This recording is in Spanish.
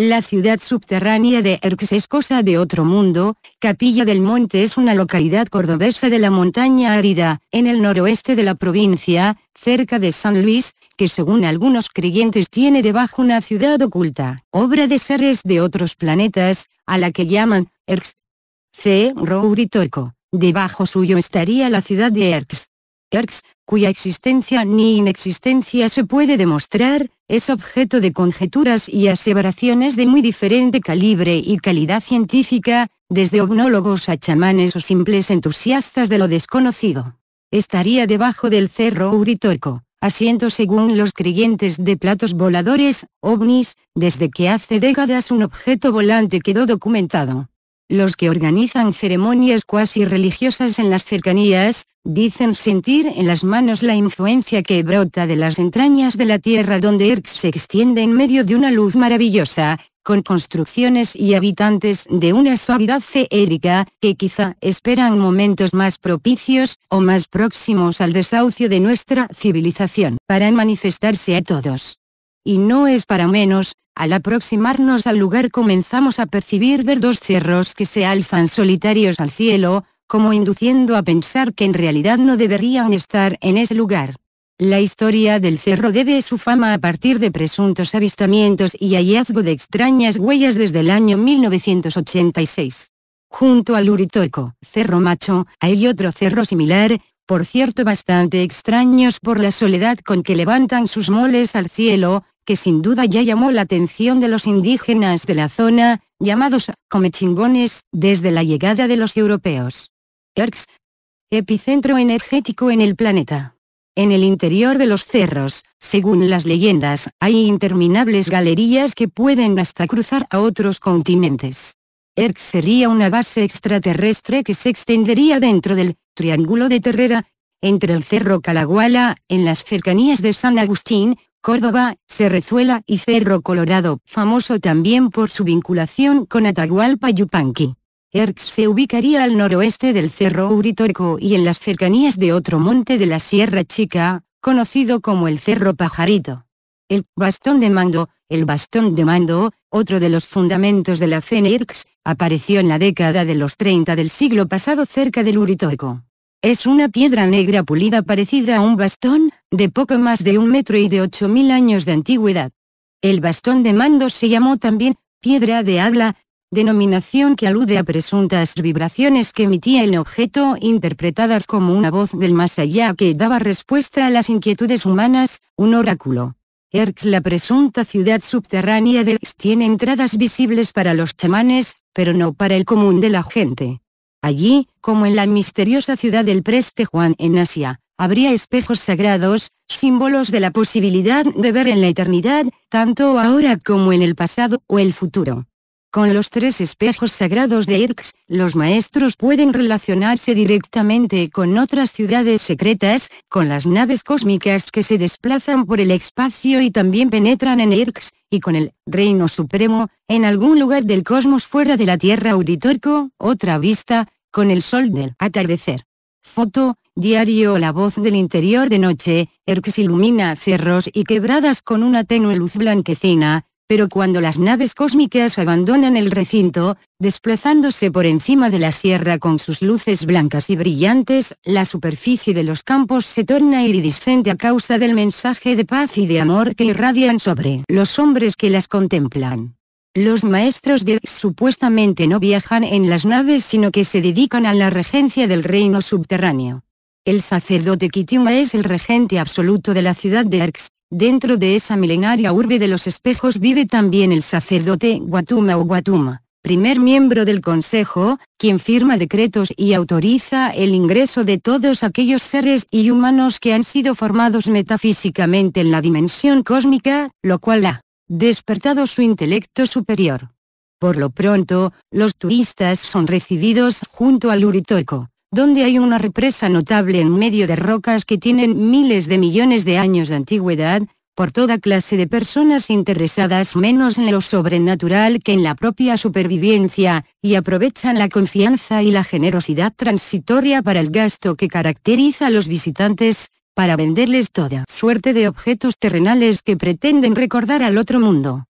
La ciudad subterránea de Erx es cosa de otro mundo, Capilla del Monte es una localidad cordobesa de la montaña árida, en el noroeste de la provincia, cerca de San Luis, que según algunos creyentes tiene debajo una ciudad oculta, obra de seres de otros planetas, a la que llaman Erx. C. Rouritorco. Debajo suyo estaría la ciudad de Erx, Erx, cuya existencia ni inexistencia se puede demostrar, es objeto de conjeturas y aseveraciones de muy diferente calibre y calidad científica, desde ovnólogos a chamanes o simples entusiastas de lo desconocido. Estaría debajo del cerro Uritorco, asiento según los creyentes de platos voladores, ovnis, desde que hace décadas un objeto volante quedó documentado. Los que organizan ceremonias cuasi religiosas en las cercanías, dicen sentir en las manos la influencia que brota de las entrañas de la tierra donde Erx se extiende en medio de una luz maravillosa, con construcciones y habitantes de una suavidad feérica, que quizá esperan momentos más propicios, o más próximos al desahucio de nuestra civilización, para manifestarse a todos y no es para menos, al aproximarnos al lugar comenzamos a percibir ver dos cerros que se alzan solitarios al cielo, como induciendo a pensar que en realidad no deberían estar en ese lugar. La historia del cerro debe su fama a partir de presuntos avistamientos y hallazgo de extrañas huellas desde el año 1986. Junto al Uritorco, Cerro Macho, hay otro cerro similar, por cierto bastante extraños por la soledad con que levantan sus moles al cielo, que sin duda ya llamó la atención de los indígenas de la zona, llamados comechingones, desde la llegada de los europeos. ERX. Epicentro energético en el planeta. En el interior de los cerros, según las leyendas, hay interminables galerías que pueden hasta cruzar a otros continentes. ERX sería una base extraterrestre que se extendería dentro del Triángulo de Terrera, entre el Cerro Calaguala, en las cercanías de San Agustín, Córdoba, Serrezuela y Cerro Colorado, famoso también por su vinculación con Atahualpa Yupanqui. Erx se ubicaría al noroeste del Cerro Uritorco y en las cercanías de otro monte de la Sierra Chica, conocido como el Cerro Pajarito. El bastón de mando, el bastón de mando, otro de los fundamentos de la FENERX, apareció en la década de los 30 del siglo pasado cerca del Uritorco. Es una piedra negra pulida parecida a un bastón, de poco más de un metro y de 8.000 años de antigüedad. El bastón de mando se llamó también, piedra de habla, denominación que alude a presuntas vibraciones que emitía el objeto interpretadas como una voz del más allá que daba respuesta a las inquietudes humanas, un oráculo. Erx la presunta ciudad subterránea de Erx tiene entradas visibles para los chamanes, pero no para el común de la gente. Allí, como en la misteriosa ciudad del Preste Juan en Asia, habría espejos sagrados, símbolos de la posibilidad de ver en la eternidad, tanto ahora como en el pasado o el futuro. Con los tres espejos sagrados de Irx, los maestros pueden relacionarse directamente con otras ciudades secretas, con las naves cósmicas que se desplazan por el espacio y también penetran en Irx, y con el reino supremo, en algún lugar del cosmos fuera de la Tierra auditorco, otra vista, con el sol del atardecer. Foto, diario La voz del interior de noche, Erx ilumina cerros y quebradas con una tenue luz blanquecina, pero cuando las naves cósmicas abandonan el recinto, desplazándose por encima de la sierra con sus luces blancas y brillantes, la superficie de los campos se torna iridiscente a causa del mensaje de paz y de amor que irradian sobre los hombres que las contemplan. Los maestros de supuestamente no viajan en las naves sino que se dedican a la regencia del reino subterráneo. El sacerdote Kitiuma es el regente absoluto de la ciudad de Erx, Dentro de esa milenaria urbe de los espejos vive también el sacerdote Guatuma o Guatuma, primer miembro del Consejo, quien firma decretos y autoriza el ingreso de todos aquellos seres y humanos que han sido formados metafísicamente en la dimensión cósmica, lo cual ha despertado su intelecto superior. Por lo pronto, los turistas son recibidos junto al Uritorco, donde hay una represa notable en medio de rocas que tienen miles de millones de años de antigüedad, por toda clase de personas interesadas menos en lo sobrenatural que en la propia supervivencia, y aprovechan la confianza y la generosidad transitoria para el gasto que caracteriza a los visitantes, para venderles toda suerte de objetos terrenales que pretenden recordar al otro mundo.